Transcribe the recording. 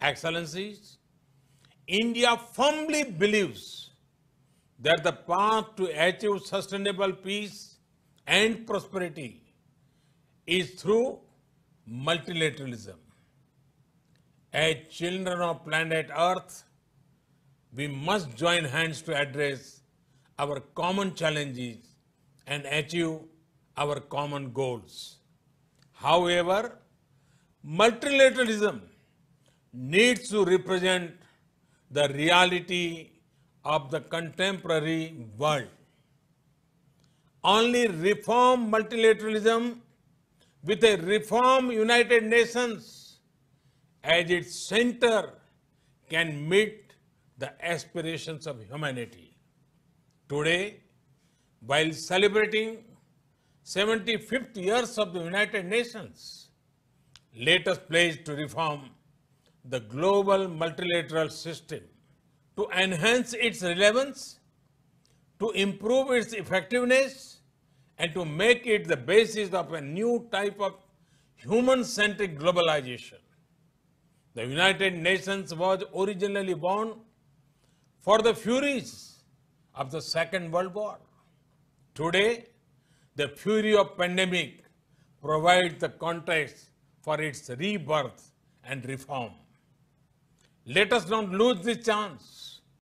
Excellencies, India firmly believes that the path to achieve sustainable peace and prosperity is through multilateralism. As children of planet Earth, we must join hands to address our common challenges and achieve our common goals. However, multilateralism needs to represent the reality of the contemporary world. Only reform multilateralism with a reform United Nations as its center can meet the aspirations of humanity. Today, while celebrating 75th years of the United Nations, let us pledge to reform the global multilateral system to enhance its relevance, to improve its effectiveness, and to make it the basis of a new type of human-centric globalization. The United Nations was originally born for the furies of the Second World War. Today, the fury of pandemic provides the context for its rebirth and reform. Let us not lose this chance.